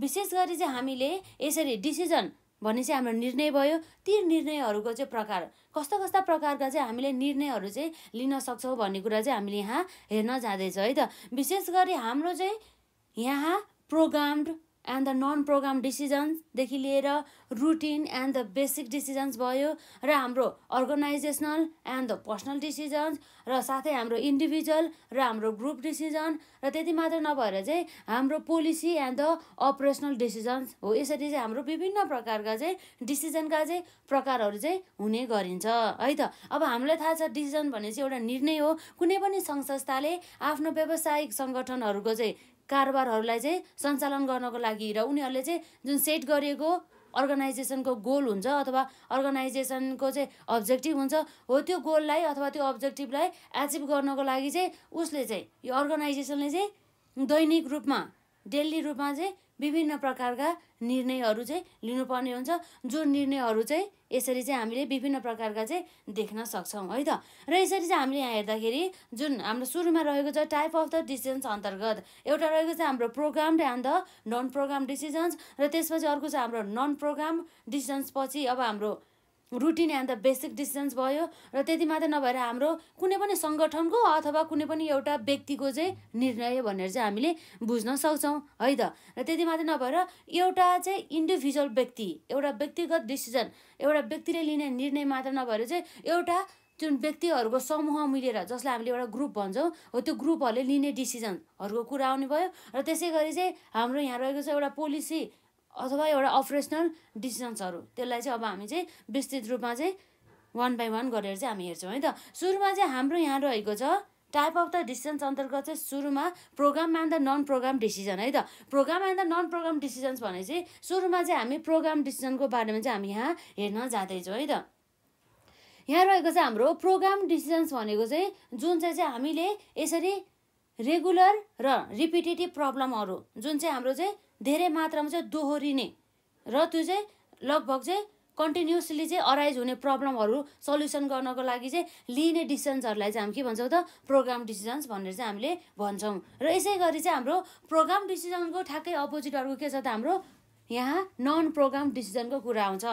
विशेष गरी चाहिँ हामीले यसरी डिसिजन भन्ने चाहिँ हाम्रो निर्णय भयो ती निर्णयहरूको चाहिँ प्रकार कस्ता कस्ता प्रकारका चाहिँ हामीले निर्णयहरू चाहिँ लिन सक्छौँ भन्ने कुरा चाहिँ हामीले यहाँ हेर्न जाँदैछ है त विशेष गरी हाम्रो चाहिँ यहाँ programmed and the non program डिसिजन्सदेखि लिएर routine and the basic decisions भयो र हाम्रो organisational and the personal decisions र साथै हाम्रो इन्डिभिजुअल र हाम्रो ग्रुप डिसिजन र त्यति मात्र नभएर चाहिँ हाम्रो policy and the operational decisions हो यसरी चाहिँ हाम्रो विभिन्न प्रकारका चाहिँ डिसिजनका चाहिँ प्रकारहरू चाहिँ हुने गरिन्छ है त अब हामीलाई थाहा छ डिसिजन भने चाहिँ एउटा निर्णय हो कुनै पनि सङ्घ संस्थाले आफ्नो व्यावसायिक सङ्गठनहरूको चाहिँ कारोबारहरूलाई चाहिँ सञ्चालन गर्नको लागि र उनीहरूले चाहिँ जुन सेट गरिएको अर्गनाइजेसनको गोल हुन्छ अथवा अर्गनाइजेसनको चाहिँ अब्जेक्टिभ हुन्छ हो त्यो गोललाई अथवा त्यो अब्जेक्टिभलाई एचिभ गर्नको लागि चाहिँ उसले चाहिँ यो अर्गनाइजेसनले चाहिँ दैनिक रूपमा डेली रूपमा चाहिँ विभिन्न प्रकारका निर्णयहरू चाहिँ लिनुपर्ने हुन्छ जो निर्णयहरू चाहिँ यसरी चाहिँ हामीले विभिन्न प्रकारका चाहिँ देख्न सक्छौँ है त र यसरी चाहिँ हामीले यहाँ हेर्दाखेरि जुन हाम्रो सुरुमा रहेको छ टाइप अफ द डिसिजन्स अन्तर्गत एउटा रहेको छ हाम्रो program and the non programme decisions र त्यसपछि अर्को चाहिँ हाम्रो नन प्रोग्राम डिसिजन्स पछि अब हाम्रो routine and the basic decisions भयो र त्यति मात्र नभएर हाम्रो कुनै पनि सङ्गठनको अथवा कुनै पनि एउटा व्यक्तिको चाहिँ निर्णय भनेर चाहिँ हामीले बुझ्न सक्छौँ है त र त्यति मात्र नभएर एउटा चाहिँ इन्डिभिजुअल व्यक्ति एउटा व्यक्तिगत डिसिजन एउटा व्यक्तिले लिने निर्णय मात्र नभएर चाहिँ एउटा जुन व्यक्तिहरूको समूह मिलेर जसलाई हामीले एउटा ग्रुप भन्छौँ हो त्यो ग्रुपहरूले लिने डिसिजनहरूको कुरा आउने भयो र त्यसै गरी चाहिँ हाम्रो यहाँ रहेको छ एउटा पोलिसी अथवा एउटा अपरेसनल डिसिजन्सहरू त्यसलाई चाहिँ अब हामी चाहिँ विस्तृत रूपमा चाहिँ वान बाई वान गरेर चाहिँ हामी हेर्छौँ है त सुरुमा चाहिँ हाम्रो यहाँ रहेको छ टाइप अफ द डिसिजन्स अन्तर्गत चाहिँ सुरुमा program and the non program decision है त programme and the non programme decisions भने चाहिँ सुरुमा चाहिँ हामी प्रोग्राम डिसिजनको बारेमा चाहिँ हामी यहाँ हेर्न जाँदैछौँ है त यहाँ रहेको चाहिँ हाम्रो प्रोग्राम डिसिजन्स भनेको चाहिँ जुन चाहिँ चाहिँ हामीले यसरी रेगुलर र रिपिटेटिभ प्रब्लमहरू जुन चाहिँ हाम्रो चाहिँ धेरै मात्रामा चाहिँ दोहोरिने र त्यो चाहिँ लगभग चाहिँ कन्टिन्युसली चाहिँ अराइज हुने प्रब्लमहरू सल्युसन गर्नको लागि चाहिँ लिने डिसिजन्सहरूलाई चाहिँ हामी के भन्छौँ त प्रोग्राम डिसिजन्स भनेर चाहिँ हामीले भन्छौँ र यसै गरी चाहिँ हाम्रो प्रोग्राम डिसिजनको ठ्याक्कै अपोजिट अर्को के छ त हाम्रो यहाँ नन प्रोग्राम डिसिजनको कुरा आउँछ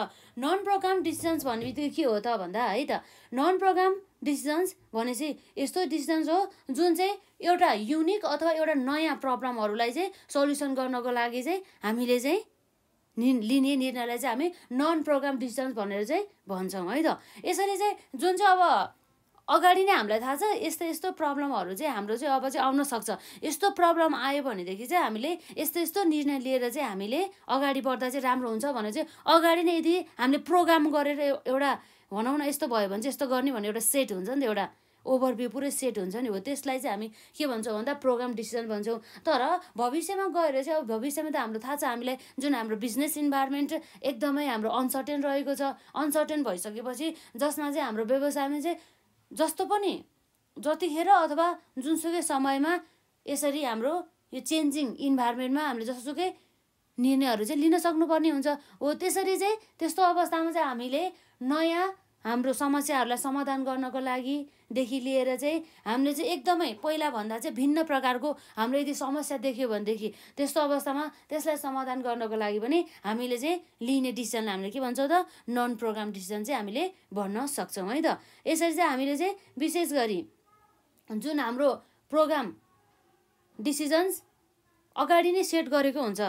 नन प्रोग्राम डिसिजन्स भन्ने बित्तिकै के हो त भन्दा है त नन प्रोग्राम डिसिजन्स भनेपछि यस्तो डिसिजन्स हो जुन चाहिँ एउटा युनिक अथवा एउटा नयाँ प्रब्लमहरूलाई चाहिँ सल्युसन गर्नको लागि चाहिँ हामीले चाहिँ नि लिने निर्णयलाई चाहिँ हामी नन प्रोग्राम डिसिजन्स भनेर चाहिँ भन्छौँ है त यसरी चाहिँ जुन चाहिँ अब अगाडि नै हामीलाई थाहा छ यस्तो यस्तो प्रब्लमहरू चाहिँ हाम्रो चाहिँ अब चाहिँ आउन सक्छ यस्तो प्रब्लम आयो भनेदेखि चाहिँ हामीले यस्तो यस्तो निर्णय लिएर चाहिँ हामीले अगाडि बढ्दा चाहिँ राम्रो हुन्छ भने चाहिँ अगाडि नै यदि हामीले प्रोग्राम गरेर एउटा भनौँ न यस्तो भयो भने चाहिँ यस्तो गर्ने भन्ने एउटा सेट हुन्छ नि त एउटा ओभरभ्यू पुरै सेट हुन्छ नि हो त्यसलाई चाहिँ हामी के भन्छौँ भन्दा प्रोग्राम डिसिजन भन्छौँ तर भविष्यमा गएर चाहिँ अब भविष्यमा त हाम्रो थाहा छ हामीलाई जुन हाम्रो बिजनेस इन्भाइरोमेन्ट एकदमै हाम्रो अनसर्टेन रहेको छ अनसर्टेन भइसकेपछि जसमा चाहिँ हाम्रो व्यवसायमा चाहिँ जस्तो पनि जतिखेर अथवा जुनसुकै समयमा यसरी हाम्रो यो चेन्जिङ इन्भाइरोमेन्टमा हामीले जसोसुकै निर्णयहरू चाहिँ लिन सक्नुपर्ने हुन्छ हो त्यसरी चाहिँ त्यस्तो अवस्थामा चाहिँ हामीले नयाँ हाम्रो समस्याहरूलाई समाधान गर्नको लागिदेखि लिएर चाहिँ हामीले चाहिँ एकदमै पहिलाभन्दा चाहिँ भिन्न प्रकारको हाम्रो यदि समस्या देख्यो भनेदेखि त्यस्तो अवस्थामा त्यसलाई समाधान गर्नको लागि पनि हामीले चाहिँ लिने डिसिजनलाई हामीले के भन्छौँ त नन प्रोग्राम डिसिजन चाहिँ हामीले भन्न सक्छौँ है त यसरी चाहिँ हामीले चाहिँ विशेष गरी जुन हाम्रो प्रोग्राम डिसिजन्स अगाडि नै सेट गरेको हुन्छ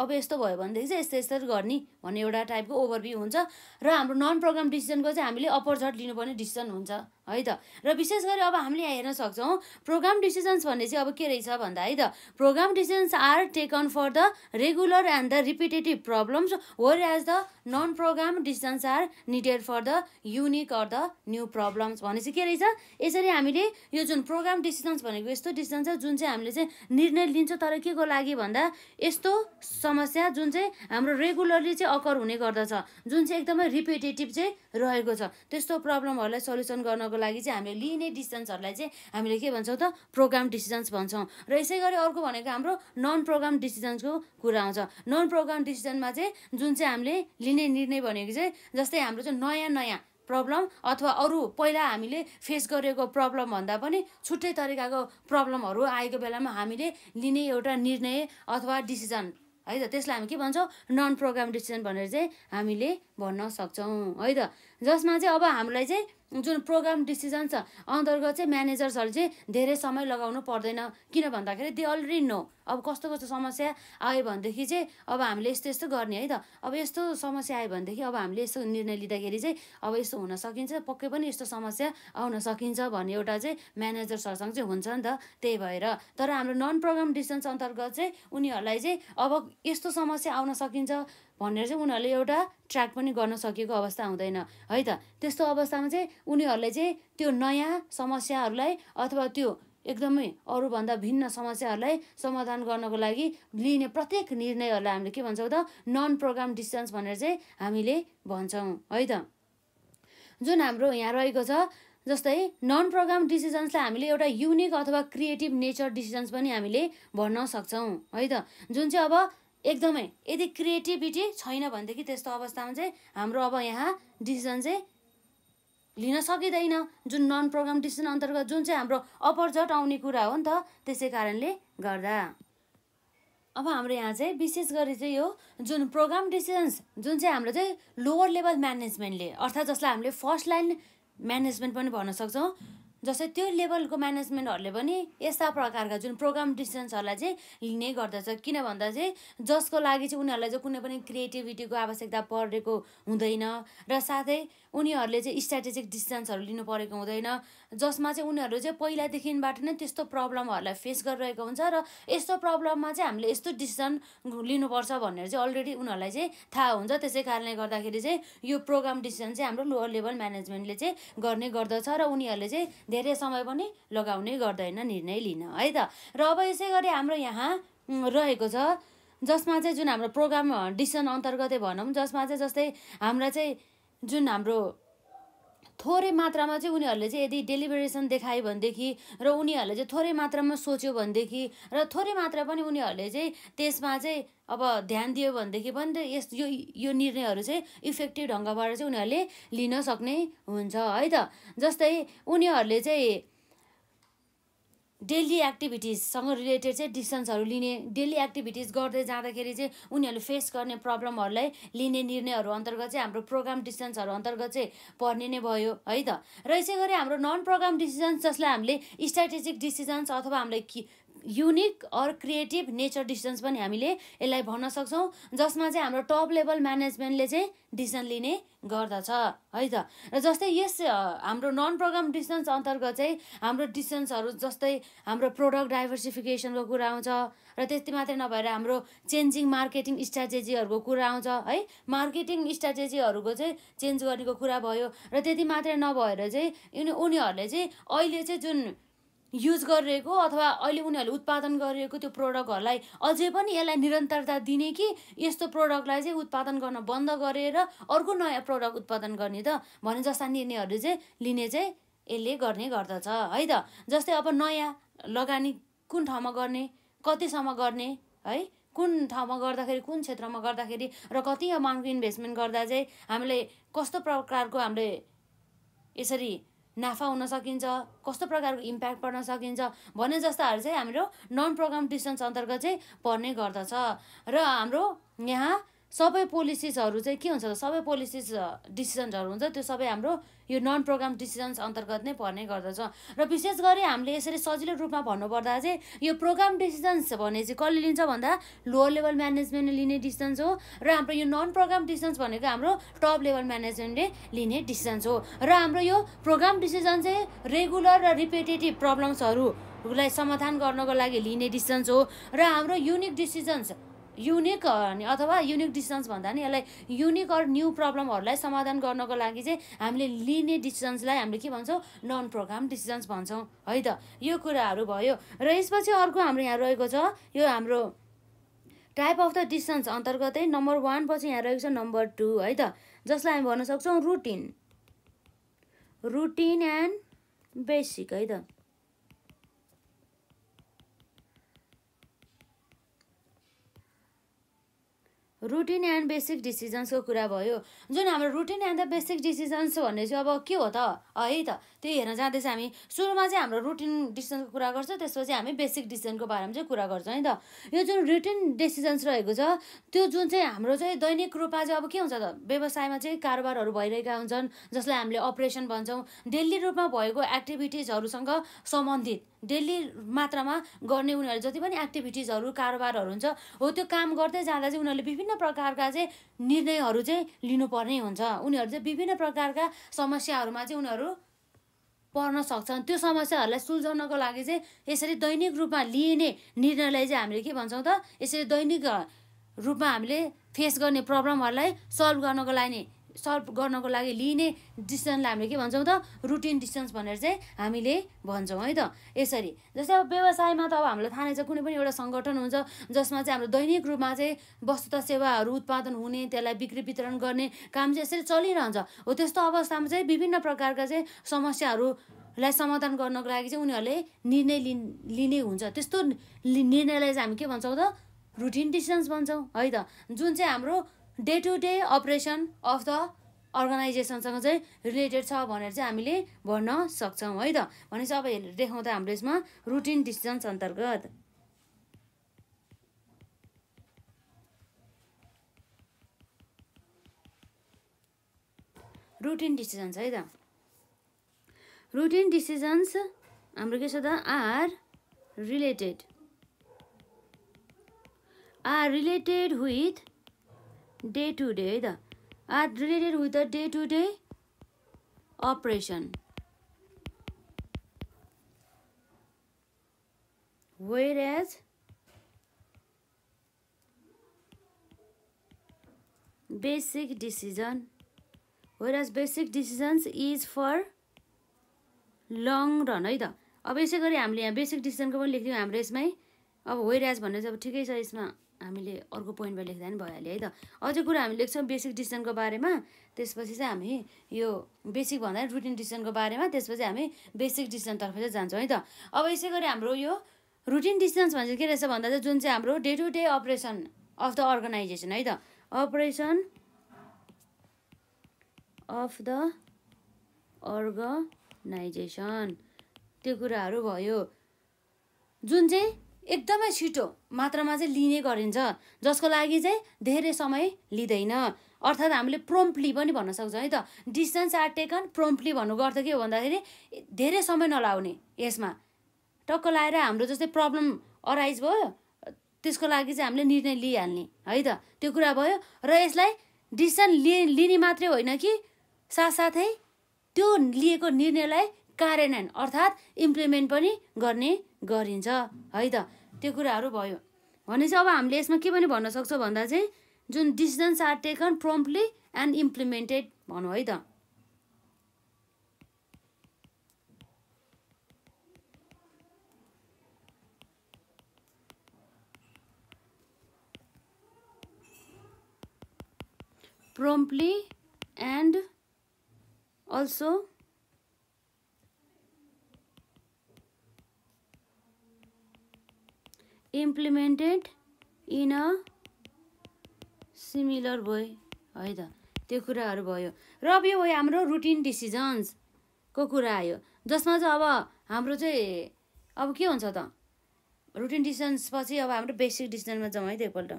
अब यस्तो भयो भनेदेखि चाहिँ यस्तो यस्तो गर्ने भन्ने एउटा टाइपको ओभरभ्यू हुन्छ र हाम्रो नन प्रोग्राम डिसिजनको चाहिँ हामीले अप्पर झट लिनुपर्ने डिसिजन हुन्छ है त र विशेष गरी अब हामीले यहाँ हेर्न सक्छौँ प्रोग्राम डिसिजन्स भन्ने चाहिँ अब के रहेछ भन्दा है त program decisions are taken for the regular and the repetitive problems whereas the non programme decisions are needed for the unique or the new problems चाहिँ के रहेछ यसरी हामीले यो जुन प्रोग्राम डिसिजन्स भनेको यस्तो डिसिजन छ जुन चाहिँ हामीले चाहिँ निर्णय लिन्छ तर के को लागि भन्दा यस्तो समस्या जुन चाहिँ हाम्रो रेगुलरली चाहिँ अकर हुने गर्दछ जुन चाहिँ एकदमै रिपिटेटिभ चाहिँ रहेको छ त्यस्तो प्रब्लमहरूलाई सल्युसन गर्नको लागि चाहिँ हामीले लिने डिसिजन्सहरूलाई चाहिँ हामीले के भन्छौँ त प्रोग्राम डिसिजन्स भन्छौँ र यसै गरी अर्को भनेको हाम्रो नन प्रोग्राम डिसिजन्सको कुरा आउँछ नन प्रोग्राम डिसिजनमा चाहिँ जुन चाहिँ हामीले लिने निर्णय भनेको चाहिँ जस्तै हाम्रो चाहिँ नयाँ नयाँ प्रब्लम अथवा अरू पहिला हामीले फेस गरेको प्रब्लमभन्दा पनि छुट्टै तरिकाको प्रब्लमहरू आएको बेलामा हामीले लिने एउटा निर्णय अथवा डिसिजन है त त्यसलाई हामी के भन्छौँ नन प्रोग्राम डिसिजन भनेर चाहिँ हामीले भन्न सक्छौँ है त जसमा चाहिँ अब हामीलाई चाहिँ जुन प्रोग्राम डिसिजन छ अन्तर्गत चाहिँ म्यानेजर्सहरूले चाहिँ धेरै समय लगाउनु पर्दैन किन भन्दाखेरि दे अलरेडी नो अब कस्तो कस्तो समस्या आयो भनेदेखि चाहिँ अब हामीले यस्तो यस्तो गर्ने है त अब यस्तो समस्या आयो भनेदेखि अब हामीले यस्तो निर्णय लिँदाखेरि चाहिँ अब यस्तो हुन सकिन्छ पक्कै पनि यस्तो समस्या आउन सकिन्छ भन्ने एउटा चाहिँ म्यानेजर्सहरूसँग चाहिँ हुन्छ नि त त्यही भएर तर हाम्रो नन प्रोग्राम डिसिजन्स अन्तर्गत चाहिँ उनीहरूलाई चाहिँ अब यस्तो समस्या आउन सकिन्छ भनेर चाहिँ उनीहरूले एउटा ट्र्याक पनि गर्न सकेको अवस्था हुँदैन है त त्यस्तो अवस्थामा चाहिँ उनीहरूले चाहिँ त्यो नयाँ समस्याहरूलाई अथवा त्यो एकदमै अरूभन्दा भिन्न समस्याहरूलाई समाधान गर्नको लागि लिने प्रत्येक निर्णयहरूलाई हामीले के भन्छौँ त नन प्रोग्राम डिस्टेन्स भनेर चाहिँ हामीले भन्छौँ है त जुन हाम्रो यहाँ रहेको छ जस्तै नन प्रोग्राम डिसिजन्सलाई हामीले एउटा युनिक अथवा क्रिएटिभ नेचर डिसिजन्स पनि हामीले भन्न सक्छौँ है त जुन चाहिँ अब एकदमै यदि क्रिएटिभिटी छैन भनेदेखि त्यस्तो अवस्थामा चाहिँ हाम्रो अब यहाँ डिसिजन चाहिँ लिन सकिँदैन जुन नन प्रोग्राम डिसिजन अन्तर्गत जुन चाहिँ हाम्रो जट आउने कुरा हो नि त त्यसै कारणले गर्दा अब हाम्रो यहाँ चाहिँ विशेष गरी चाहिँ यो जुन प्रोग्राम डिसिजन्स जुन चाहिँ हाम्रो चाहिँ लोवर लेभल म्यानेजमेन्टले अर्थात् जसलाई हामीले फर्स्ट लाइन म्यानेजमेन्ट पनि भन्न सक्छौँ जस्तै त्यो लेभलको म्यानेजमेन्टहरूले पनि यस्ता प्रकारका जुन प्रोग्राम डिसिसन्सहरूलाई चाहिँ लिने गर्दछ किन भन्दा चाहिँ जसको लागि चाहिँ उनीहरूलाई चाहिँ कुनै पनि क्रिएटिभिटीको आवश्यकता परेको हुँदैन र साथै उनीहरूले चाहिँ स्ट्राटेजिक डिसिसन्सहरू लिनु परेको हुँदैन जसमा चाहिँ उनीहरू चाहिँ पहिलादेखिबाट नै त्यस्तो प्रब्लमहरूलाई फेस गरिरहेको हुन्छ र यस्तो प्रब्लममा चाहिँ हामीले यस्तो डिसिजन लिनुपर्छ भनेर चाहिँ अलरेडी उनीहरूलाई चाहिँ थाहा हुन्छ त्यसै कारणले गर्दाखेरि चाहिँ यो प्रोग्राम डिसिजन चाहिँ हाम्रो लोवर लेभल म्यानेजमेन्टले चाहिँ गर्ने गर्दछ र उनीहरूले चाहिँ धेरै समय पनि लगाउने गर्दैन निर्णय लिन है त र अब यसै गरी हाम्रो यहाँ रहेको छ जसमा चाहिँ जुन हाम्रो प्रोग्राम डिसिजन अन्तर्गतै भनौँ जसमा चाहिँ जस्तै हाम्रा चाहिँ जुन हाम्रो थोरै मात्रामा चाहिँ उनीहरूले चाहिँ यदि डेलिभरेसन देखायो भनेदेखि र उनीहरूले चाहिँ थोरै मात्रामा सोच्यो भनेदेखि र थोरै मात्रा पनि उनीहरूले चाहिँ त्यसमा चाहिँ अब ध्यान दियो भनेदेखि पनि त यस यो यो निर्णयहरू चाहिँ इफेक्टिभ ढङ्गबाट चाहिँ उनीहरूले लिन सक्ने हुन्छ है त जस्तै उनीहरूले चाहिँ डेली एक्टिभिटिजसँग रिलेटेड चाहिँ डिसिसन्सहरू लिने डेली एक्टिभिटिज गर्दै जाँदाखेरि चाहिँ उनीहरूले फेस गर्ने प्रब्लमहरूलाई लिने निर्णयहरू अन्तर्गत चाहिँ हाम्रो प्रोग्राम डिसिसन्सहरू अन्तर्गत चाहिँ पर्ने नै भयो है त र यसै गरी हाम्रो नन प्रोग्राम डिसिजन्स जसलाई हामीले स्ट्राटेजिक डिसिजन्स अथवा हामीले unique or creative nature decisions पनि हामीले यसलाई भन्न सक्छौँ जसमा चाहिँ हाम्रो टप लेभल म्यानेजमेन्टले चाहिँ डिसिजन लिने गर्दछ है त र जस्तै यस हाम्रो नन प्रोग्राम डिसिजन्स अन्तर्गत चाहिँ हाम्रो डिसिजन्सहरू जस्तै हाम्रो प्रोडक्ट डाइभर्सिफिकेसनको कुरा आउँछ र त्यति मात्रै नभएर हाम्रो चेन्जिङ मार्केटिङ स्ट्राटेजीहरूको कुरा आउँछ है मार्केटिङ स्ट्राटेजीहरूको चाहिँ चेन्ज गर्नेको कुरा भयो र त्यति मात्रै नभएर चाहिँ उनी उनीहरूले चाहिँ अहिले चाहिँ जुन युज गरिरहेको अथवा अहिले उनीहरूले उत्पादन गरिरहेको त्यो प्रडक्टहरूलाई अझै पनि यसलाई निरन्तरता दिने कि यस्तो प्रडक्टलाई चाहिँ उत्पादन गर्न बन्द गरेर अर्को नयाँ प्रडक्ट उत्पादन गर्ने त भने जस्ता निर्णयहरू चाहिँ लिने चाहिँ यसले गर्ने गर्दछ है त जस्तै अब नयाँ लगानी कुन ठाउँमा गर्ने कतिसम्म गर्ने है कुन ठाउँमा गर्दाखेरि कुन क्षेत्रमा गर्दाखेरि र कति अमाउन्टको इन्भेस्टमेन्ट गर्दा चाहिँ हामीले कस्तो प्रकारको हामीले यसरी नाफा हुन सकिन्छ कस्तो प्रकारको इम्प्याक्ट पर्न सकिन्छ भन्ने जस्ताहरू चाहिँ हाम्रो नन प्रोग्राम डिस्टेन्स अन्तर्गत चाहिँ पर्ने गर्दछ र हाम्रो यहाँ सबै पोलिसिसहरू चाहिँ के हुन्छ त सबै पोलिसिस डिसिजन्सहरू हुन्छ त्यो सबै हाम्रो यो नन प्रोग्राम डिसिजन्स अन्तर्गत नै पर्ने गर्दछ र विशेष गरी हामीले यसरी सजिलो रूपमा भन्नुपर्दा चाहिँ यो प्रोग्राम डिसिजन्स भने चाहिँ कसले लिन्छ भन्दा लोवर लेभल म्यानेजमेन्टले लिने डिसिजन्स हो र हाम्रो यो नन प्रोग्राम डिसिजन्स भनेको हाम्रो टप लेभल म्यानेजमेन्टले लिने डिसिजन्स हो र हाम्रो यो प्रोग्राम डिसिजन चाहिँ रेगुलर र रिपिटेटिभ प्रब्लम्सहरूलाई समाधान गर्नको लागि लिने डिसिजन्स हो र हाम्रो युनिक डिसिजन्स युनिक uh, अनि अथवा युनिक डिसिजन्स भन्दा नि यसलाई युनिक अर न्यू प्रब्लमहरूलाई समाधान गर्नको लागि चाहिँ हामीले लिने डिसिजन्सलाई हामीले के भन्छौँ नन प्रोग्राम डिसिजन्स भन्छौँ है त यो कुराहरू भयो र यसपछि अर्को हाम्रो यहाँ रहेको छ यो हाम्रो टाइप अफ द डिसिजन्स अन्तर्गतै नम्बर वान पछि यहाँ रहेको छ नम्बर टू है त जसलाई हामी भन्न सक्छौँ रुटिन रुटिन एन्ड बेसिक है त रुटिन एन्ड बेसिक डिसिजन्सको कुरा भयो जुन हाम्रो routine and the basic decisions भन्ने चाहिँ अब के हो त है त त्यही हेर्न जाँदैछ हामी सुरुमा चाहिँ हाम्रो रुटिन डिसिजनको कुरा गर्छ त्यसपछि हामी बेसिक डिसिजनको बारेमा चाहिँ कुरा गर्छौँ है त यो जुन रुटिन डिसिजन्स रहेको छ त्यो जुन चाहिँ हाम्रो चाहिँ दैनिक रूपमा चाहिँ अब के हुन्छ त व्यवसायमा चाहिँ कारोबारहरू भइरहेका हुन्छन् जसलाई हामीले अपरेसन भन्छौँ डेली रूपमा भएको एक्टिभिटिजहरूसँग सम्बन्धित डेली मात्रामा गर्ने उनीहरू जति पनि एक्टिभिटिजहरू कारोबारहरू हुन्छ हो त्यो काम गर्दै जाँदा चाहिँ उनीहरूले विभिन्न प्रकारका चाहिँ निर्णयहरू चाहिँ लिनुपर्ने हुन्छ उनीहरू चाहिँ विभिन्न प्रकारका समस्याहरूमा चाहिँ उनीहरू पर्न सक्छन् त्यो समस्याहरूलाई सुल्झाउनको लागि चाहिँ यसरी दैनिक रूपमा लिइने निर्णयलाई चाहिँ हामीले के भन्छौँ त यसरी दैनिक रूपमा हामीले फेस गर्ने प्रब्लमहरूलाई सल्भ गर्नको लागि सल्भ गर्नको लागि लिने डिसिजनलाई हामीले के भन्छौँ त रुटिन डिसिजन्स भनेर चाहिँ हामीले भन्छौँ है त यसरी जस्तै अब व्यवसायमा त अब हामीलाई थाहा नै छ कुनै पनि एउटा सङ्गठन हुन्छ जसमा चाहिँ हाम्रो दैनिक रूपमा चाहिँ वस्तु त सेवाहरू उत्पादन हुने त्यसलाई बिक्री वितरण गर्ने काम चाहिँ यसरी चलिरहन्छ हो त्यस्तो अवस्थामा चाहिँ विभिन्न प्रकारका चाहिँ समस्याहरू लाई समाधान गर्नको लागि चाहिँ उनीहरूले निर्णय लि लिने हुन्छ त्यस्तो निर्णयलाई चाहिँ हामी के भन्छौँ त रुटिन डिसिजन्स भन्छौँ है त जुन चाहिँ हाम्रो day to day operation of the अर्गनाइजेसनसँग चाहिँ रिलेटेड छ भनेर चाहिँ हामीले भन्न सक्छौँ है त भनेपछि अब देखाउँदा हाम्रो यसमा रुटिन डिसिजन्स अन्तर्गत रुटिन डिसिजन्स है त रुटिन डिसिजन्स हाम्रो के छ त are related are related with day to day है त are related with the day to day operation whereas basic decision whereas basic decisions is for long run है त अब यसै गरी हामीले यहाँ बेसिक डिसिजनको पनि लेख्थ्यौँ हाम्रो यसमै अब वेयर एज भन्ने चाहिँ अब ठिकै छ यसमा हामीले अर्को पोइन्टमा लेख्दा पनि भइहाल्यो है त अझै कुरा हामी लेख्छौँ बेसिक डिसिजनको बारेमा त्यसपछि चाहिँ हामी यो बेसिक भन्दा रुटिन डिसिजनको बारेमा त्यसपछि हामी बेसिक डिसिजनतर्फ चाहिँ जान्छौँ है त अब यसै गरी हाम्रो यो रुटिन भने भन्छ के रहेछ भन्दा चाहिँ जुन चाहिँ हाम्रो day to day operation of the organisation है त अपरेसन अफ द अर्गनाइजेसन त्यो कुराहरू भयो जुन चाहिँ एकदमै छिटो मात्रामा चाहिँ लिने गरिन्छ जसको लागि चाहिँ धेरै समय लिँदैन अर्थात् हामीले प्रोम्पली पनि भन्न सक्छौँ है त डिस्टेन्स आर टेकन प्रोम्पली भन्नुको अर्थ के हो भन्दाखेरि धेरै समय नलाउने यसमा टक्क लाएर हाम्रो जस्तै प्रब्लम अराइज भयो त्यसको लागि चाहिँ हामीले निर्णय लिइहाल्ने है त त्यो कुरा भयो र यसलाई डिसिजन लि लिने मात्रै होइन कि साथसाथै त्यो लिएको निर्णयलाई कार्यान्वयन अर्थात् इम्प्लिमेन्ट पनि गर्ने गरिन्छ है त त्यो कुराहरू भयो भने चाहिँ अब हामीले यसमा के पनि भन्न सक्छौँ भन्दा चाहिँ जुन decisions are taken promptly and implemented भनौँ है त promptly and also implemented in a similar way है त त्यो कुराहरू भयो र अब यो भयो हाम्रो रुटिन डिसिजन्सको कुरा आयो जसमा चाहिँ अब हाम्रो चाहिँ अब के हुन्छ त रुटिन डिसिजन्स पछि अब हाम्रो बेसिक डिसिजनमा जाउँ है त एकपल्ट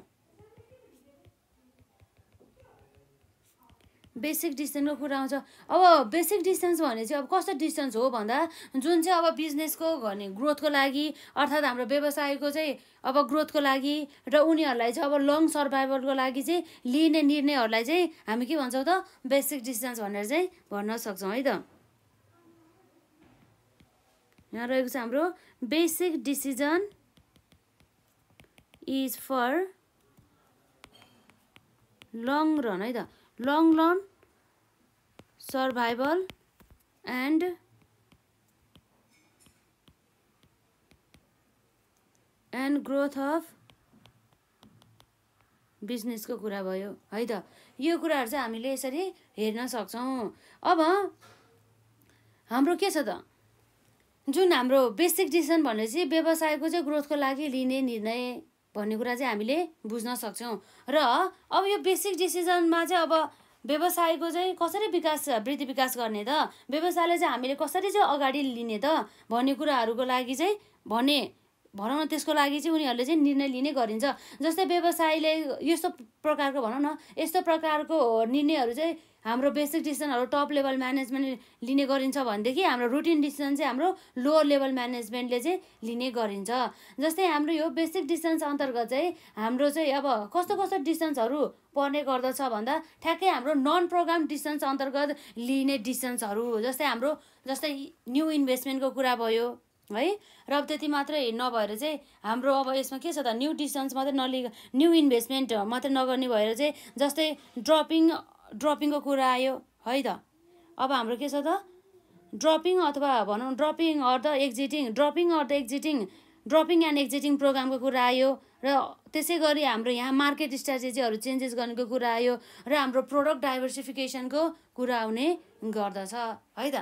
बेसिक डिस्टेन्सको कुरा आउँछ अब बेसिक डिस्टेन्स भने चाहिँ अब कस्तो डिस्टेन्स हो भन्दा जुन चाहिँ अब बिजनेसको भने ग्रोथको लागि अर्थात् हाम्रो व्यवसायको चाहिँ अब ग्रोथको लागि र उनीहरूलाई चाहिँ अब लङ सर्भाइभलको लागि चाहिँ लिने निर्णयहरूलाई चाहिँ हामी के भन्छौँ त बेसिक डिस्टेन्स भनेर चाहिँ भन्न सक्छौँ है त यहाँ रहेको छ हाम्रो basic decision is for long run है त long run survival and and growth of बिजनेसको कुरा भयो है त यो कुराहरू चाहिँ हामीले यसरी हेर्न सक्छौँ अब हाम्रो के छ त जुन हाम्रो बेसिक डिसिजन भनेपछि व्यवसायको चाहिँ ग्रोथको लागि लिने निर्णय भन्ने कुरा चाहिँ हामीले बुझ्न सक्छौँ र अब यो बेसिक डिसिजनमा चाहिँ अब व्यवसायको चाहिँ कसरी विकास वृद्धि विकास गर्ने त व्यवसायलाई चाहिँ हामीले कसरी चाहिँ अगाडि लिने त भन्ने कुराहरूको लागि चाहिँ भने भनौँ न त्यसको लागि चाहिँ उनीहरूले चाहिँ निर्णय लिने गरिन्छ जस्तै व्यवसायले यस्तो प्रकारको भनौँ न यस्तो प्रकारको निर्णयहरू चाहिँ हाम्रो बेसिक डिसिजनहरू टप लेभल म्यानेजमेन्ट लिने गरिन्छ भनेदेखि हाम्रो रुटिन डिसिजन चाहिँ हाम्रो लोवर लेभल म्यानेजमेन्टले चाहिँ लिने गरिन्छ जस्तै हाम्रो यो बेसिक डिसिजन्स अन्तर्गत चाहिँ हाम्रो चाहिँ अब कस्तो कस्तो डिसिजन्सहरू पर्ने गर्दछ भन्दा ठ्याक्कै हाम्रो नन प्रोग्राम डिसिजन्स अन्तर्गत लिने डिसिजन्सहरू जस्तै हाम्रो जस्तै न्यू इन्भेस्टमेन्टको कुरा भयो है र अब त्यति मात्रै नभएर चाहिँ हाम्रो अब यसमा के छ त न्यू डिसिजन्स मात्रै नलि न्यू इन्भेस्टमेन्ट मात्रै नगर्ने भएर चाहिँ जस्तै ड्रपिङ ड्रपिङको कुरा आयो है त अब हाम्रो के छ त ड्रपिङ अथवा भनौँ dropping or the exiting dropping or the exiting dropping and exiting प्रोग्रामको कुरा आयो र त्यसै गरी हाम्रो यहाँ मार्केट स्ट्राटेजीहरू चेन्जेस गर्नेको कुरा आयो र हाम्रो प्रोडक्ट डाइभर्सिफिकेसनको कुरा आउने गर्दछ है त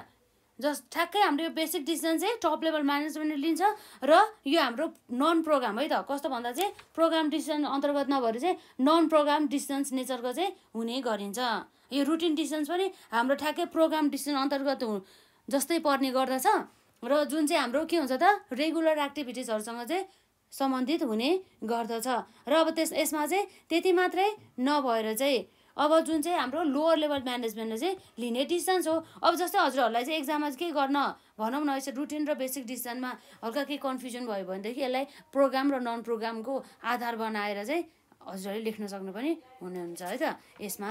जस ठ्याक्कै हाम्रो यो बेसिक डिसिजन चाहिँ टप लेभल म्यानेजमेन्टले लिन्छ र यो हाम्रो नन प्रोग्राम है त कस्तो भन्दा चाहिँ प्रोग्राम डिसिजन अन्तर्गत नभएर चाहिँ नन प्रोग्राम डिसिजन्स नेचरको चाहिँ हुने गरिन्छ यो रुटिन डिसिजन्स पनि हाम्रो ठ्याक्कै प्रोग्राम डिसिजन अन्तर्गत जस्तै पर्ने गर्दछ र जुन चाहिँ हाम्रो के हुन्छ त रेगुलर एक्टिभिटिजहरूसँग चाहिँ सम्बन्धित हुने गर्दछ र अब त्यस यसमा चाहिँ त्यति मात्रै नभएर चाहिँ अब जुन चाहिँ हाम्रो लोवर लेभल म्यानेजमेन्टले चाहिँ लिने डिसिजन्स हो अब जस्तै हजुरहरूलाई चाहिँ एक्जाममा चाहिँ के गर्न भनौँ न यसो रुटिन र बेसिक डिसिजनमा हल्का केही कन्फ्युजन भयो भनेदेखि यसलाई प्रोग्राम र नन प्रोग्रामको आधार बनाएर चाहिँ हजुरहरूले लेख्न सक्नु पनि हुनुहुन्छ है त यसमा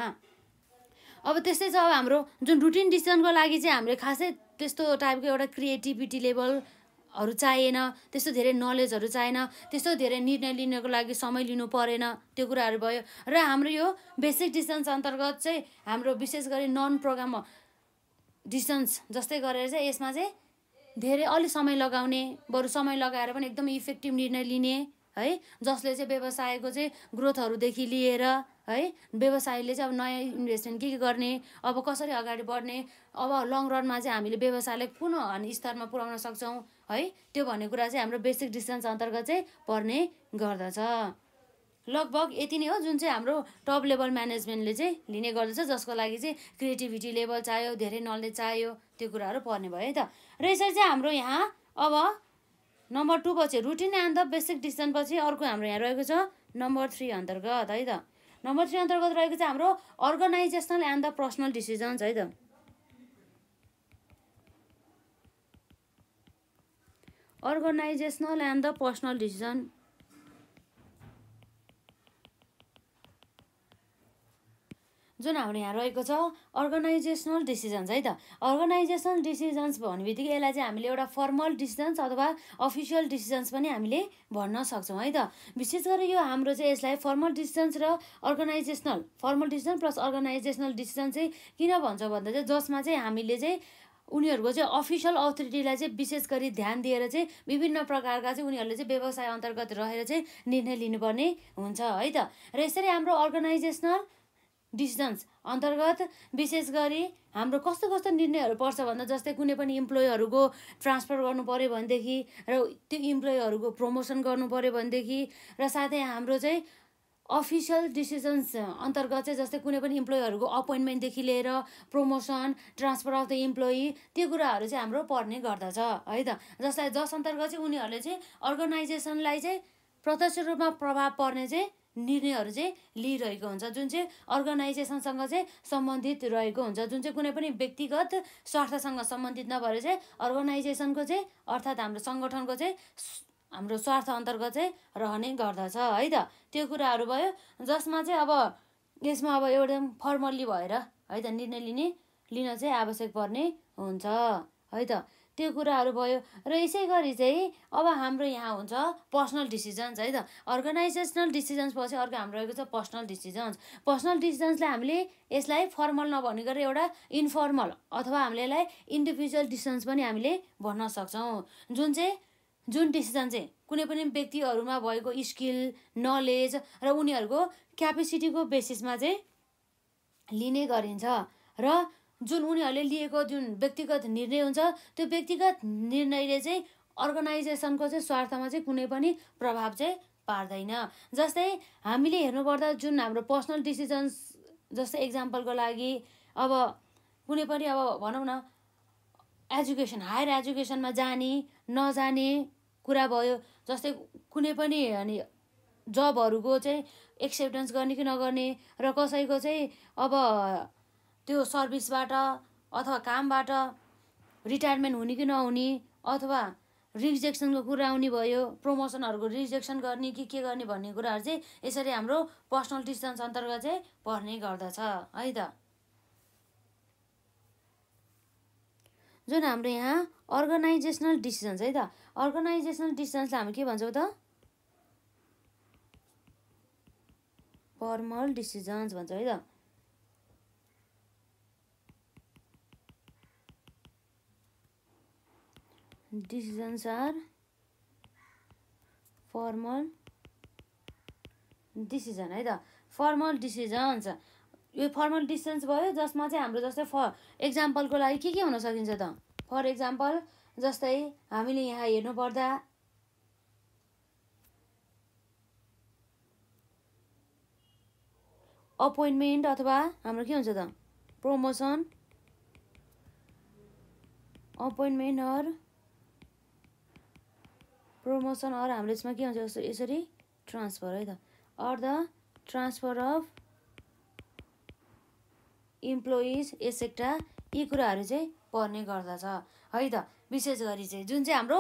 अब त्यस्तै छ अब हाम्रो जुन रुटिन डिसिजनको लागि चाहिँ हामीले खासै त्यस्तो टाइपको एउटा क्रिएटिभिटी लेभल हरू चाहिएन त्यस्तो धेरै नलेजहरू चाहिएन त्यस्तो धेरै निर्णय लिनको लागि समय लिनु परेन त्यो कुराहरू भयो र हाम्रो यो बेसिक डिस्टेन्स अन्तर्गत चाहिँ हाम्रो विशेष गरी नन प्रोग्राम डिस्टेन्स जस्तै गरेर चाहिँ यसमा चाहिँ धेरै अलि समय लगाउने बरु समय लगाएर पनि एकदम इफेक्टिभ निर्णय लिने है जसले चाहिँ व्यवसायको चाहिँ ग्रोथहरूदेखि लिएर है व्यवसायले चाहिँ अब नयाँ इन्भेस्टमेन्ट के के गर्ने अब कसरी अगाडि बढ्ने अब लङ रनमा चाहिँ हामीले व्यवसायलाई कुन स्तरमा पुर्याउन सक्छौँ है त्यो भन्ने कुरा चाहिँ हाम्रो बेसिक डिस्टेन्स अन्तर्गत चाहिँ पर्ने गर्दछ लगभग यति नै हो जुन चाहिँ हाम्रो टप लेभल म्यानेजमेन्टले चाहिँ लिने गर्दछ जसको लागि चाहिँ क्रिएटिभिटी लेभल चाहियो धेरै नलेज चाहियो त्यो कुराहरू पर्ने भयो है त र यसरी चाहिँ हाम्रो यहाँ अब नम्बर टू पछि routine and the basic distance पछि अर्को हाम्रो यहाँ रहेको छ नम्बर थ्री अन्तर्गत है त नम्बर थ्री अन्तर्गत रहेको चाहिँ हाम्रो organisational and the personal decisions है त organisational and the personal decision जुन हाम्रो यहाँ रहेको छ अर्गनाइजेसनल डिसिजन्स है त अर्गनाइजेसनल डिसिजन्स भन्ने बित्तिकै यसलाई चाहिँ हामीले एउटा फर्मल डिसिजन्स अथवा अफिसियल डिसिजन्स पनि हामीले भन्न सक्छौँ है त विशेष गरी यो हाम्रो चाहिँ यसलाई फर्मल डिसिजन्स र organisational formal decision plus organisational decision चाहिँ किन भन्छौँ भन्दा चाहिँ जसमा चाहिँ हामीले चाहिँ उनीहरूको चाहिँ अफिसियल अथोरिटीलाई चाहिँ विशेष गरी ध्यान दिएर चाहिँ विभिन्न प्रकारका चाहिँ उनीहरूले चाहिँ व्यवसाय अन्तर्गत रहेर चाहिँ निर्णय लिनुपर्ने हुन्छ है त र यसरी हाम्रो अर्गनाइजेसनल डिसिजन्स अन्तर्गत विशेष गरी हाम्रो कस्तो कस्तो निर्णयहरू पर्छ भन्दा जस्तै कुनै पनि इम्प्लोइहरूको ट्रान्सफर गर्नु पऱ्यो भनेदेखि र त्यो इम्प्लोइहरूको प्रमोसन गर्नु पऱ्यो भनेदेखि र साथै हाम्रो चाहिँ अफिसियल डिसिजन्स अन्तर्गत चाहिँ जस्तै कुनै पनि इम्प्लोइहरूको अपोइन्टमेन्टदेखि लिएर promotion transfer of the employee त्यो कुराहरू चाहिँ हाम्रो पर्ने गर्दछ है त जसलाई जस अन्तर्गत चाहिँ उनीहरूले चाहिँ अर्गनाइजेसनलाई चाहिँ प्रत्यक्ष रूपमा प्रभाव पर्ने चाहिँ निर्णयहरू चाहिँ लिइरहेको हुन्छ जुन चाहिँ अर्गनाइजेसनसँग चाहिँ सम्बन्धित रहेको हुन्छ जुन चाहिँ कुनै पनि व्यक्तिगत स्वार्थसँग सम्बन्धित नभएर चाहिँ अर्गनाइजेसनको चाहिँ अर्थात् हाम्रो सङ्गठनको चाहिँ हाम्रो स्वार्थ अन्तर्गत चाहिँ रहने गर्दछ है त त्यो कुराहरू भयो जसमा चाहिँ अब यसमा अब एकदम फर्मल्ली भएर है त निर्णय लिने लिन चाहिँ आवश्यक पर्ने हुन्छ है त त्यो कुराहरू भयो र यसै गरी चाहिँ अब हाम्रो यहाँ हुन्छ पर्सनल डिसिजन्स है त अर्गनाइजेसनल डिसिजन्स पछि अर्को हाम्रो रहेको छ पर्सनल डिसिजन्स पर्सनल डिसिजन्सलाई हामीले यसलाई फर्मल गरेर एउटा इन्फर्मल अथवा हामीले यसलाई इन्डिभिजुअल डिसिजन्स पनि हामीले भन्न सक्छौँ जुन चाहिँ जुन डिसिजन चाहिँ कुनै पनि व्यक्तिहरूमा भएको स्किल नलेज र उनीहरूको क्यापेसिटीको बेसिसमा चाहिँ लिने गरिन्छ र जुन उनीहरूले लिएको जुन व्यक्तिगत निर्णय हुन्छ त्यो व्यक्तिगत निर्णयले चाहिँ अर्गनाइजेसनको चाहिँ स्वार्थमा चाहिँ कुनै पनि प्रभाव चाहिँ पार्दैन जस्तै हामीले हेर्नुपर्दा जुन हाम्रो पर्सनल डिसिजन्स जस्तै इक्जाम्पलको लागि अब कुनै पनि अब भनौँ न एजुकेसन हायर एजुकेसनमा जाने नजाने कुरा भयो जस्तै कुनै पनि अनि जबहरूको चाहिँ एक्सेप्टेन्स गर्ने कि नगर्ने र कसैको चाहिँ अब त्यो सर्भिसबाट अथवा कामबाट रिटायरमेन्ट हुने कि नहुने अथवा रिजेक्सनको कुरा आउने भयो प्रमोसनहरूको रिजेक्सन गर्ने कि के गर्ने भन्ने कुराहरू चाहिँ यसरी हाम्रो पर्सनल डिस्टेन्स अन्तर्गत चाहिँ पर्ने गर्दछ है त जुन हाम्रो यहाँ अर्गनाइजेसनल डिसिजन्स है त अर्गनाइजेसनल डिसिजन्सलाई हामी के भन्छौँ त फर्मल डिसिजन्स भन्छौँ है त डिसिजन्स आर फर्मल डिसिजन है त फर्मल डिसिजन्स यो फर्मल डिस्टेन्स भयो जसमा चाहिँ हाम्रो जस्तै फ एक्जाम्पलको लागि के के हुन सकिन्छ त फर एक्जाम्पल जस्तै हामीले यहाँ हेर्नुपर्दा अपोइन्टमेन्ट अथवा हाम्रो के हुन्छ त promotion appointment or promotion or हाम्रो यसमा के हुन्छ जस्तो यसरी ट्रान्सफर है त or the transfer of employees etcetera यी कुराहरू चाहिँ पर्ने गर्दछ है त विशेष गरी चाहिँ जुन चाहिँ हाम्रो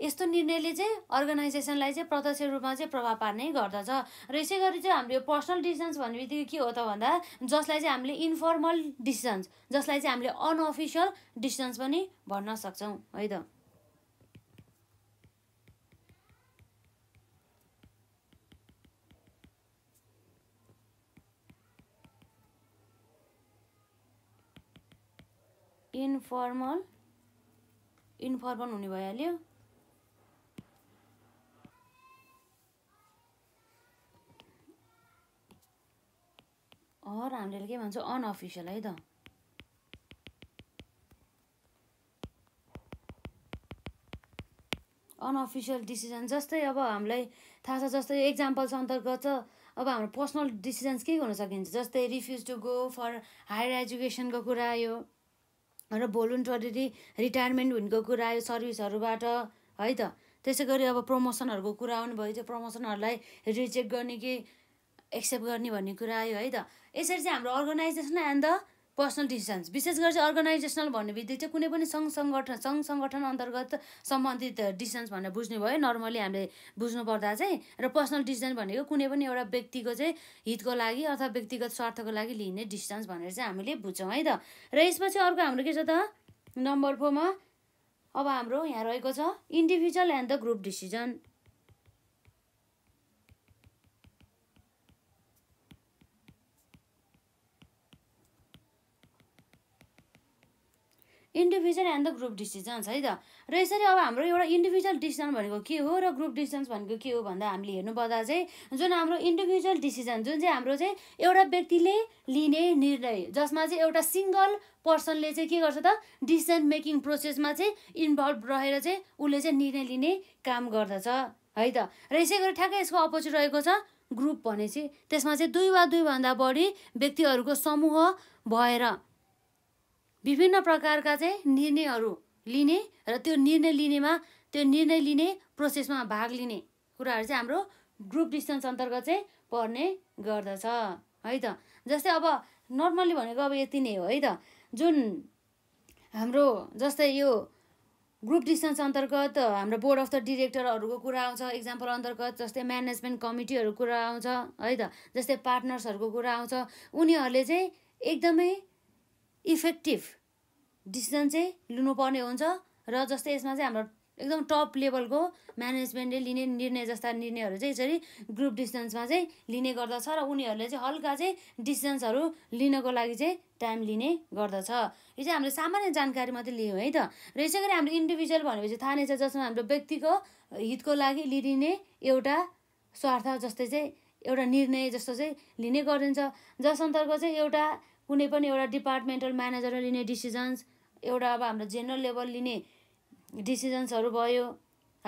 यस्तो निर्णयले चाहिँ अर्गनाइजेसनलाई चाहिँ प्रत्यक्ष रूपमा चाहिँ प्रभाव पार्ने गर्दछ र यसै गरी चाहिँ हाम्रो यो पर्सनल डिसिजन्स भन्ने बित्तिकै के हो त भन्दा जसलाई चाहिँ हामीले इन्फर्मल डिसिजन्स जसलाई चाहिँ हामीले अनअफिसियल डिसिजन्स पनि भन्न सक्छौँ है त इनफर्मल इन्फर्मल हुने भइहाल्यो हर हामीले के भन्छौँ अनअफिसियल है त अनअफिसियल डिसिजन जस्तै अब हामीलाई थाहा छ जस्तै एक्जाम्पल्स अन्तर्गत छ अब हाम्रो पर्सनल डिसिजन्स के हुन सकिन्छ जस्तै refuse to go for higher एजुकेसनको कुरा आयो र भोलुन्टरी रिटायरमेन्ट भनेको कुरा आयो सर्भिसहरूबाट है त त्यसै गरी अब प्रमोसनहरूको कुरा आउनुभयो त्यो प्रमोसनहरूलाई रिजेक्ट गर्ने कि एक्सेप्ट गर्ने भन्ने कुरा आयो है त यसरी चाहिँ हाम्रो organisation and the personal decisions विशेष गरी चाहिँ अर्गनाइजेसनल भन्ने बित्तिकै चाहिँ कुनै पनि सङ्घ सङ्गठन सङ्घ सङ्गठन अन्तर्गत सम्बन्धित डिसिसन्स भनेर बुझ्नु भयो नर्मली हामीले बुझ्नुपर्दा चाहिँ र पर्सनल डिसिजन भनेको कुनै पनि एउटा व्यक्तिको चाहिँ हितको लागि अथवा व्यक्तिगत स्वार्थको लागि लिइने डिसिसन्स भनेर चाहिँ हामीले बुझ्छौँ है त र यसपछि अर्को हाम्रो के छ त नम्बर फोरमा अब हाम्रो यहाँ रहेको छ individual and the group decision individual and the group decisions है त र यसरी अब हाम्रो एउटा इन्डिभिजुअल डिसिजन भनेको के हो र ग्रुप डिसिजन्स भनेको के हो भन्दा हामीले हेर्नुपर्दा चाहिँ जुन हाम्रो इन्डिभिजुअल डिसिजन जुन चाहिँ हाम्रो चाहिँ एउटा व्यक्तिले लिने निर्णय जसमा चाहिँ एउटा सिङ्गल पर्सनले चाहिँ के गर्छ त डिसिजन मेकिङ प्रोसेसमा चाहिँ इन्भल्भ रहेर चाहिँ उसले चाहिँ निर्णय लिने काम गर्दछ है त र यसै गरी ठ्याक्कै यसको अपोजिट रहेको छ ग्रुप भने चाहिँ त्यसमा चाहिँ दुई वा दुईभन्दा बढी व्यक्तिहरूको समूह भएर विभिन्न प्रकारका चाहिँ निर्णयहरू लिने र त्यो निर्णय लिनेमा त्यो निर्णय लिने प्रोसेसमा भाग लिने कुराहरू चाहिँ हाम्रो ग्रुप डिस्टेन्स अन्तर्गत चाहिँ पर्ने गर्दछ है त जस्तै अब नर्मल्ली भनेको अब यति नै हो है त जुन हाम्रो जस्तै यो ग्रुप डिस्टेन्स अन्तर्गत हाम्रो बोर्ड अफ द डिरेक्टरहरूको कुरा आउँछ इक्जाम्पल अन्तर्गत जस्तै म्यानेजमेन्ट कमिटीहरूको कुरा आउँछ है त जस्तै पार्टनर्सहरूको कुरा आउँछ उनीहरूले चाहिँ एकदमै इफेक्टिभ डिसिजन चाहिँ लिनुपर्ने हुन्छ र जस्तै यसमा चाहिँ हाम्रो एकदम टप लेभलको म्यानेजमेन्टले लिने निर्णय जस्ता निर्णयहरू चाहिँ यसरी ग्रुप डिसिजन्समा चाहिँ लिने गर्दछ र उनीहरूले चाहिँ हल्का चाहिँ डिसिजन्सहरू लिनको लागि चाहिँ टाइम लिने गर्दछ यो चाहिँ हामीले सामान्य जानकारी मात्रै लियौँ है त र यसै गरी हाम्रो इन्डिभिजुअल भनेपछि थाहा नै छ जसमा हाम्रो व्यक्तिको हितको लागि लिने एउटा स्वार्थ जस्तै चाहिँ एउटा निर्णय जस्तो चाहिँ लिने गरिन्छ जस अन्तर्गत चाहिँ एउटा कुनै पनि एउटा डिपार्टमेन्टल म्यानेजर लिने डिसिजन्स एउटा अब हाम्रो जेनरल लेभल लिने डिसिजन्सहरू भयो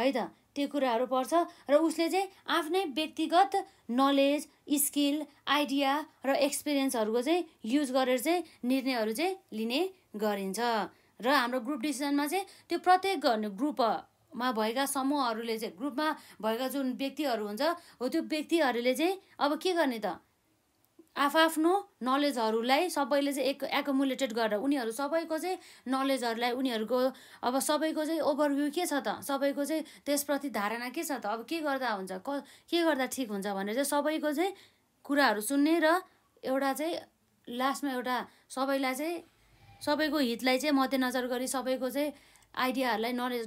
है त त्यो कुराहरू पर्छ र उसले चाहिँ आफ्नै व्यक्तिगत नलेज स्किल आइडिया र एक्सपिरियन्सहरूको चाहिँ युज गरेर चाहिँ निर्णयहरू चाहिँ लिने गरिन्छ र हाम्रो ग्रुप डिसिजनमा चाहिँ त्यो प्रत्येक गर्ने ग्रुपमा भएका समूहहरूले चाहिँ ग्रुपमा भएका जुन व्यक्तिहरू हुन्छ हो त्यो व्यक्तिहरूले चाहिँ अब के गर्ने त आफआफ्नो नलेजहरूलाई सबैले चाहिँ एक एकोमुलेटेड गरेर उनीहरू सबैको चाहिँ नलेजहरूलाई उनीहरूको अब सबैको चाहिँ ओभरभ्यू के छ त सबैको चाहिँ त्यसप्रति धारणा के छ त अब के गर्दा हुन्छ क के गर्दा ठिक हुन्छ भनेर चाहिँ सबैको चाहिँ कुराहरू सुन्ने र एउटा चाहिँ लास्टमा एउटा सबैलाई चाहिँ सबैको हितलाई चाहिँ मध्यनजर गरी सबैको चाहिँ आइडियाहरूलाई नलेज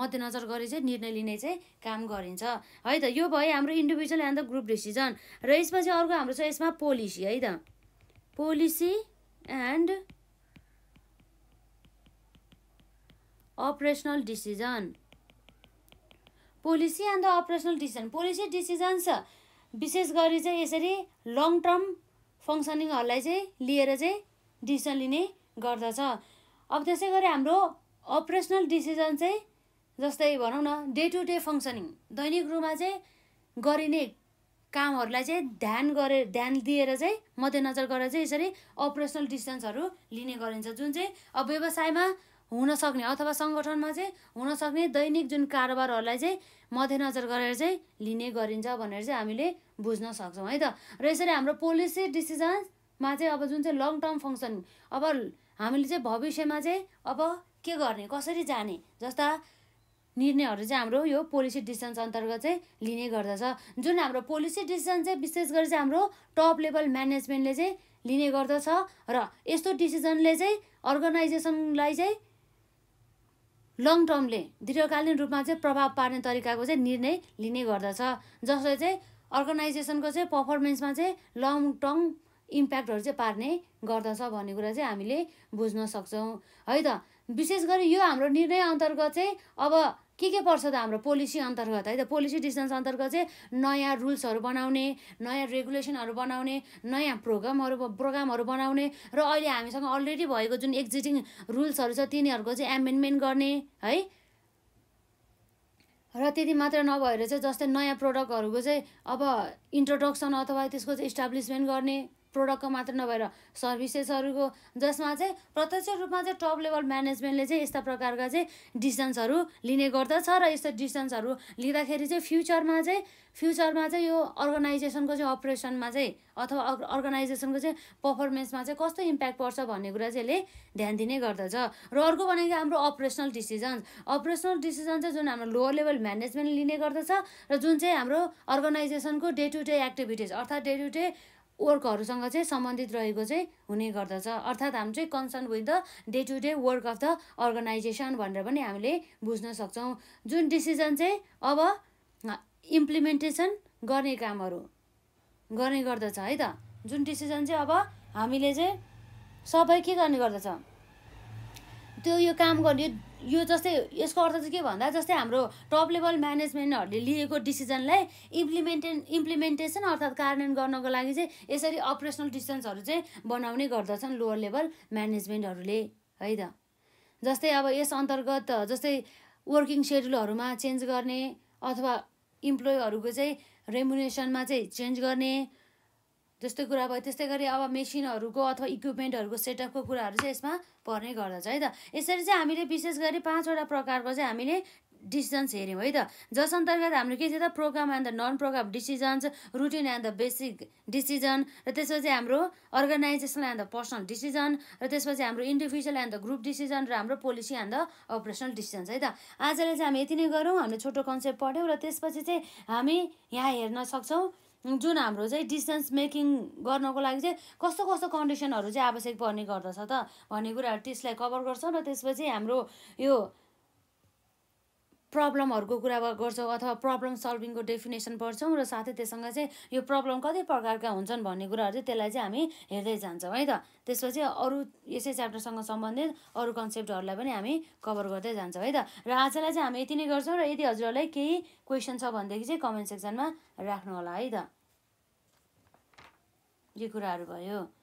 मध्यनजर गरी चाहिँ निर्णय लिने चाहिँ काम गरिन्छ है त यो भयो हाम्रो individual and the group decision र यसमा चाहिँ अर्को हाम्रो छ यसमा पोलिसी है त policy and operational decision policy and the operational decision policy decisions विशेष गरी चाहिँ यसरी लङ टर्म फङ्सनिङहरूलाई चाहिँ लिएर चाहिँ डिसिजन लिने गर्दछ अब त्यसै गरी हाम्रो अपरेसनल डिसिजन चाहिँ जस्तै भनौँ न डे टु डे फङ्सनिङ दैनिक रूपमा चाहिँ गरिने कामहरूलाई चाहिँ ध्यान गरे ध्यान दिएर चाहिँ मध्यनजर गरेर चाहिँ यसरी अपरेसनल डिसिजन्सहरू लिने गरिन्छ जुन चाहिँ अब व्यवसायमा हुनसक्ने अथवा सङ्गठनमा चाहिँ हुनसक्ने दैनिक जुन कारोबारहरूलाई चाहिँ मध्यनजर गरेर चाहिँ लिने गरिन्छ भनेर चाहिँ हामीले बुझ्न सक्छौँ है त र यसरी हाम्रो पोलिसी डिसिजन्समा चाहिँ अब जुन चाहिँ लङ टर्म फङ्सन अब हामीले चाहिँ भविष्यमा चाहिँ अब के गर्ने कसरी जाने जस्ता निर्णयहरू चाहिँ हाम्रो यो पोलिसी डिसिसन्स अन्तर्गत चाहिँ लिने गर्दछ जुन हाम्रो पोलिसी डिसिसन चाहिँ विशेष गरी चाहिँ हाम्रो टप लेभल म्यानेजमेन्टले चाहिँ लिने गर्दछ र यस्तो डिसिजनले चाहिँ अर्गनाइजेसनलाई चाहिँ लङ टर्मले दीर्घकालीन रूपमा चाहिँ प्रभाव पार्ने तरिकाको चाहिँ निर्णय लिने गर्दछ जसले चाहिँ अर्गनाइजेसनको चाहिँ पर्फर्मेन्समा चाहिँ लङ टर्म इम्प्याक्टहरू चाहिँ पार्ने गर्दछ भन्ने कुरा चाहिँ हामीले बुझ्न सक्छौँ है त विशेष गरी यो हाम्रो निर्णय अन्तर्गत चाहिँ अब के के पर्छ त हाम्रो पोलिसी अन्तर्गत है त पोलिसी डिस्टेन्स अन्तर्गत चाहिँ नयाँ रुल्सहरू बनाउने नयाँ रेगुलेसनहरू बनाउने नयाँ प्रोग्रामहरू प्रोग्रामहरू बनाउने र अहिले हामीसँग अलरेडी भएको जुन एक्जिस्टिङ रुल्सहरू छ तिनीहरूको चाहिँ एमेन्डमेन्ट गर्ने है र त्यति मात्र नभएर चाहिँ जस्तै नयाँ प्रडक्टहरूको चाहिँ अब इन्ट्रोडक्सन अथवा त्यसको चाहिँ इस्टाब्लिसमेन्ट गर्ने प्रडक्टको मात्र नभएर सर्भिसेसहरूको जसमा चाहिँ प्रत्यक्ष रूपमा चाहिँ टप लेभल म्यानेजमेन्टले चाहिँ यस्ता प्रकारका चाहिँ डिसिसन्सहरू लिने गर्दछ र यस्तो डिसिसन्सहरू लिँदाखेरि चाहिँ फ्युचरमा चाहिँ फ्युचरमा चाहिँ यो अर्गनाइजेसनको चाहिँ अपरेसनमा चाहिँ अथवा अर्गनाइजेसनको चाहिँ पर्फर्मेन्समा चाहिँ कस्तो इम्प्याक्ट पर्छ भन्ने कुरा चाहिँ यसले ध्यान दिने गर्दछ र अर्को भनेको हाम्रो अपरेसनल डिसिजन्स अपरेसनल डिसिजन चाहिँ जुन हाम्रो लोवर लेभल म्यानेजमेन्ट लिने गर्दछ र जुन चाहिँ हाम्रो अर्गनाइजेसनको डे टु डे एक्टिभिटिज अर्थात् डे टु डे वर्कहरूसँग चाहिँ सम्बन्धित रहेको चाहिँ हुने गर्दछ अर्थात् हामी चाहिँ concern with the day to day work of the organisation भनेर पनि हामीले बुझ्न सक्छौँ जुन डिसिजन चाहिँ अब इम्प्लिमेन्टेसन गर्ने कामहरू गर्ने गर्दछ है त जुन डिसिजन चाहिँ अब हामीले चाहिँ सबै के गर्ने गर्दछ त्यो यो काम गर्ने यो जस्तै यसको अर्थ चाहिँ के भन्दा जस्तै हाम्रो टप लेभल म्यानेजमेन्टहरूले लिएको डिसिजनलाई इम्प्लिमेन्टे इम्प्लिमेन्टेसन अर्थात् कार्यान्वयन गर्नको लागि चाहिँ यसरी अपरेसनल डिसिजन्सहरू चाहिँ बनाउने गर्दछन् लोवर लेभल म्यानेजमेन्टहरूले है त जस्तै अब यस अन्तर्गत जस्तै वर्किङ सेड्युलहरूमा चेन्ज गर्ने अथवा इम्प्लोइहरूको चाहिँ रेमुनेसनमा चाहिँ चेन्ज गर्ने जस्तो कुरा भयो त्यस्तै गरी अब मेसिनहरूको अथवा इक्विपमेन्टहरूको सेटअपको कुराहरू चाहिँ यसमा पर्ने गर्दछ है त यसरी चाहिँ हामीले विशेष गरी पाँचवटा प्रकारको चाहिँ हामीले डिसिजन्स हेऱ्यौँ है त जस अन्तर्गत हाम्रो के थियो त programme and the non programme decisions routine and the basic decision र त्यसपछि हाम्रो organisation and the personal decision र त्यसपछि हाम्रो individual and the group decision र हाम्रो policy and the operational decisions है त आजलाई चाहिँ हामी यति नै गरौँ हामीले छोटो कन्सेप्ट पढ्यौँ र त्यसपछि चाहिँ हामी यहाँ हेर्न सक्छौँ जुन हाम्रो चाहिँ डिस्टेन्स मेकिङ गर्नको लागि चाहिँ कस्तो कस्तो कन्डिसनहरू चाहिँ आवश्यक पर्ने गर्दछ त भन्ने कुराहरू त्यसलाई कभर गर्छ र त्यसपछि हाम्रो यो प्रब्लमहरूको कुरा गर्छौँ अथवा प्रब्लम सल्भिङको डेफिनेसन पढ्छौँ र साथै त्योसँग चाहिँ यो प्रब्लम कति प्रकारका हुन्छन् भन्ने कुराहरू चाहिँ त्यसलाई चाहिँ हामी हेर्दै जान्छौँ है त त्यसपछि अरू यसै च्याप्टरसँग सम्बन्धित अरू कन्सेप्टहरूलाई पनि हामी कभर गर्दै जान्छौँ है त र आजलाई चाहिँ हामी यति नै गर्छौँ र यदि हजुरहरूलाई केही क्वेसन छ भनेदेखि चाहिँ कमेन्ट सेक्सनमा राख्नु होला है त यो कुराहरू भयो